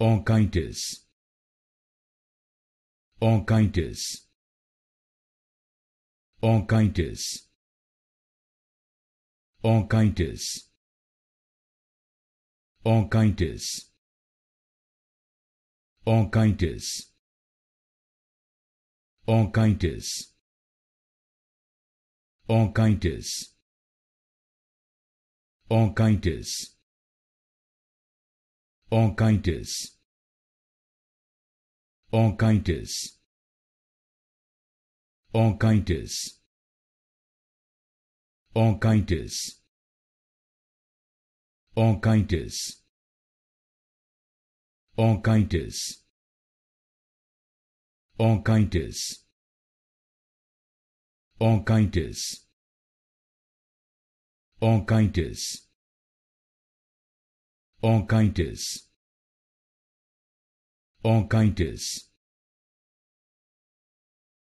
Onchitis. Onchitis. Onchitis. Onchitis. Onchitis. Onchitis. Onchitis. Onchitis. Onchitis. Onchitis. Onchitis. Onchitis. Onchitis. Onchitis. Onchitis. Onchitis. Onchitis. Onchitis. Onchitis. Onchitis.